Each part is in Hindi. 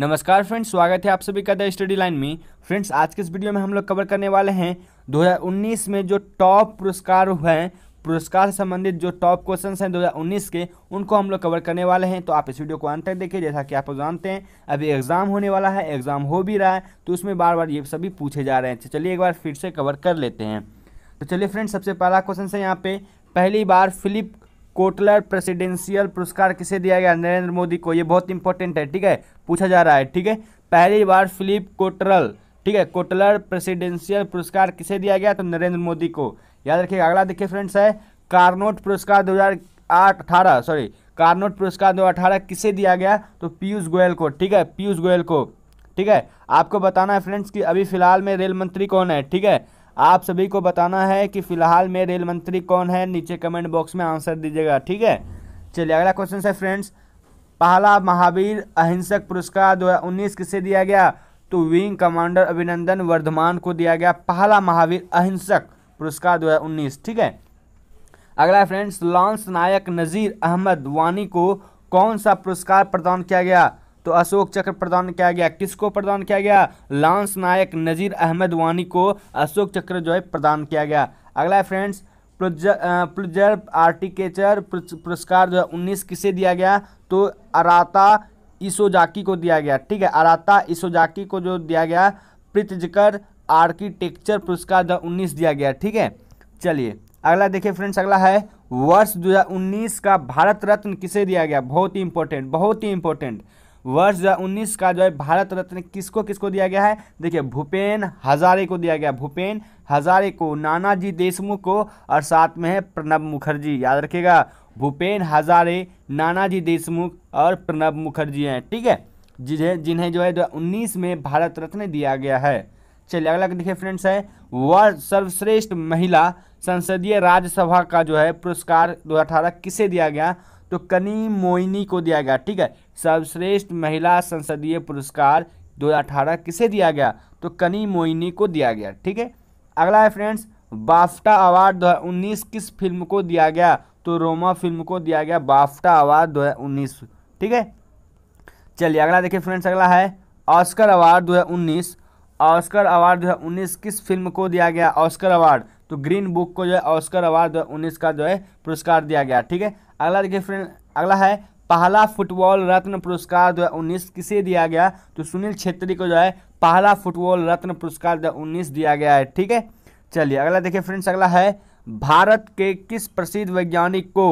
नमस्कार फ्रेंड्स स्वागत है आप सभी का द स्टडी लाइन में फ्रेंड्स आज के इस वीडियो में हम लोग कवर करने वाले हैं 2019 में जो टॉप पुरस्कार हैं पुरस्कार से संबंधित जो टॉप क्वेश्चन हैं 2019 के उनको हम लोग कवर करने वाले हैं तो आप इस वीडियो को अंत तक देखिए जैसा कि आप जानते हैं अभी एग्ज़ाम होने वाला है एग्ज़ाम हो भी रहा है तो उसमें बार बार ये सभी पूछे जा रहे हैं तो चलिए एक बार फिर से कवर कर लेते हैं तो चलिए फ्रेंड्स सबसे पहला क्वेश्चन है यहाँ पे पहली बार फिलिप कोटलर प्रेसिडेंशियल पुरस्कार किसे दिया गया नरेंद्र मोदी को ये बहुत इंपॉर्टेंट है ठीक है पूछा जा रहा है ठीक है पहली बार फिलिप कोटरल ठीक है कोटलर प्रेसिडेंशियल पुरस्कार किसे दिया गया तो नरेंद्र मोदी को याद रखिएगा अगला देखिए फ्रेंड्स है कार्नोट पुरस्कार दो हजार आठ अठारह सॉरी कार्नोट पुरस्कार दो अठारह किसे दिया गया तो पीयूष गोयल को ठीक है पीयूष गोयल को ठीक है आपको बताना है फ्रेंड्स कि अभी फिलहाल में रेल मंत्री कौन है ठीक है आप सभी को बताना है कि फिलहाल में रेल मंत्री कौन है नीचे कमेंट बॉक्स में आंसर दीजिएगा ठीक है चलिए अगला क्वेश्चन है फ्रेंड्स पहला महावीर अहिंसक पुरस्कार दो हज़ार किसे दिया गया तो विंग कमांडर अभिनंदन वर्धमान को दिया गया पहला महावीर अहिंसक पुरस्कार उन्नीस ठीक है अगला फ्रेंड्स लॉन्स नायक नज़ीर अहमद वानी को कौन सा पुरस्कार प्रदान किया गया तो अशोक चक्र प्रदान किया गया किसको प्रदान किया गया लांस नायक नज़ीर अहमद वानी को अशोक चक्र जो है प्रदान किया गया अगला फ्रेंड्स प्रिजर्व आर्टिकेचर पुरस्कार जो है उन्नीस किसे दिया गया तो अराता इसोजाकी को दिया गया ठीक है अराता इसोजाकी को जो दिया गया पृथजकर आर्किटेक्चर पुरस्कार दो उन्नीस दिया गया ठीक है चलिए अगला देखिए फ्रेंड्स अगला है वर्ष 2019 का भारत रत्न किसे दिया गया बहुत ही इंपॉर्टेंट बहुत ही इंपॉर्टेंट वर्ष जो उन्नीस का जो है भारत रत्न किसको किसको दिया गया है देखिए भूपेन हजारे को दिया गया भूपेन हजारे को नानाजी देशमुख को और साथ में है प्रणब मुखर्जी याद रखिएगा भूपेन हजारे नानाजी देशमुख और प्रणब मुखर्जी हैं ठीक है जिन्हें जिन्हें जो है दो उन्नीस में भारत रत्न दिया गया है चलिए अगला देखिए फ्रेंड्स है वर्ष सर्वश्रेष्ठ महिला संसदीय राज्यसभा का जो है पुरस्कार 2018 किसे दिया गया तो कनी मोइनी को दिया गया ठीक है सर्वश्रेष्ठ महिला संसदीय पुरस्कार 2018 किसे दिया गया तो कनी मोइनी को दिया गया ठीक है अगला है फ्रेंड्स बाफ्टा अवार्ड 2019 किस फिल्म को दिया गया तो रोमा फिल्म को दिया गया बाफ्टा अवार्ड 2019 ठीक है चलिए अगला देखिए फ्रेंड्स अगला है ऑस्कर अवार्ड दो ऑस्कर अवार्ड उन्नीस किस फिल्म को दिया गया ऑस्कर अवार्ड तो ग्रीन बुक को जो है ऑस्कर अवार्ड 2019 का जो है पुरस्कार दिया गया ठीक है अगला देखिए फ्रेंड अगला है पहला फुटबॉल रत्न पुरस्कार दो उन्नीस किसे दिया गया तो सुनील छेत्री को जो है पहला फुटबॉल रत्न पुरस्कार दो उन्नीस दिया गया है ठीक है चलिए अगला देखिए फ्रेंड्स अगला है भारत के किस प्रसिद्ध वैज्ञानिक को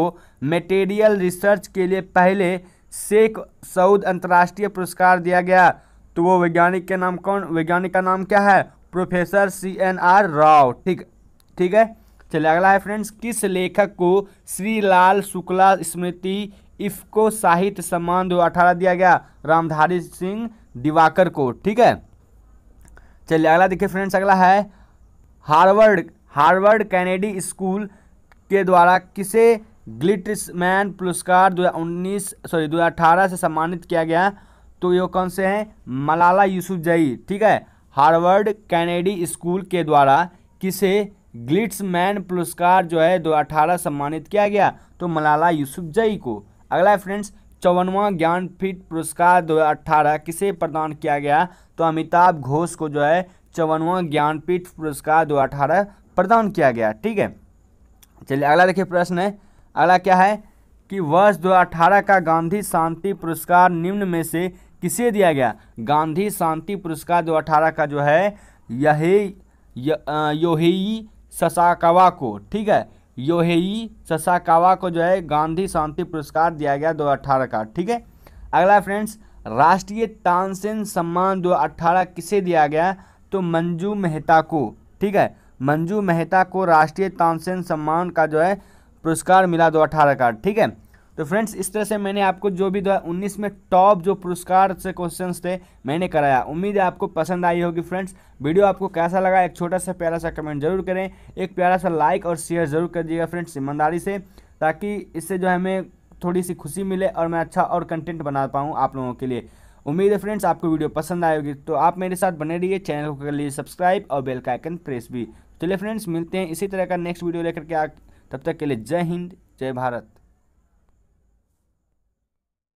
मेटेरियल रिसर्च के लिए पहले शेख सऊद अंतर्राष्ट्रीय पुरस्कार दिया गया तो वो वैज्ञानिक के नाम कौन वैज्ञानिक का नाम क्या है professor C N R Rao ठीक ठीक है चलिए अगला है फ्रेंड्स किस लेखक को श्री लाल शुक्ला स्मृति इफ्को साहित्य सम्मान दो अठारह दिया गया रामधारी सिंह दिवाकर को ठीक है चलिए अगला देखिए फ्रेंड्स अगला है हार्वर्ड हार्वर्ड कैनेडी स्कूल के द्वारा किसे ग्लिटमैन पुरस्कार 2019 सॉरी 2018 से सम्मानित किया गया तो ये कौन से हैं मलाला यूसुफ जई ठीक है हार्वर्ड कैनेडी स्कूल के द्वारा किसे ग्लिट्स मैन पुरस्कार जो है दो अठारह सम्मानित किया गया तो मलाला जई को अगला है फ्रेंड्स चौवनवा ज्ञानपीठ पुरस्कार दो अट्ठारह किसे प्रदान किया गया तो अमिताभ घोष को जो है चौवनवा ज्ञानपीठ पुरस्कार दो अठारह प्रदान किया गया ठीक है चलिए अगला देखिए प्रश्न है अगला क्या है कि वर्ष दो अठारह का गांधी शांति पुरस्कार निम्न में से किसे दिया गया गांधी शांति पुरस्कार दो अठारह का जो है यही योही ससाकावा को ठीक है योहेई ससाकावा को जो है गांधी शांति पुरस्कार दिया गया 2018 का ठीक है अगला फ्रेंड्स राष्ट्रीय तानसेन सम्मान 2018 किसे दिया गया तो मंजू मेहता को ठीक है मंजू मेहता को राष्ट्रीय तानसेन सम्मान का जो है पुरस्कार मिला 2018 का ठीक है तो फ्रेंड्स इस तरह से मैंने आपको जो भी दो उन्नीस में टॉप जो पुरस्कार से क्वेश्चन थे मैंने कराया उम्मीद है आपको पसंद आई होगी फ्रेंड्स वीडियो आपको कैसा लगा एक छोटा सा प्यारा सा कमेंट जरूर करें एक प्यारा सा लाइक और शेयर जरूर कर दीजिएगा फ्रेंड्स ईमानदारी से ताकि इससे जो है हमें थोड़ी सी खुशी मिले और मैं अच्छा और कंटेंट बना पाऊँ आप लोगों के लिए उम्मीद है फ्रेंड्स आपको वीडियो पसंद आएगी तो आप मेरे साथ बने रहिए चैनल को कर लीजिए सब्सक्राइब और बेल का आइकन प्रेस भी तो चलिए फ्रेंड्स मिलते हैं इसी तरह का नेक्स्ट वीडियो लेकर के आप तब तक के लिए जय हिंद जय भारत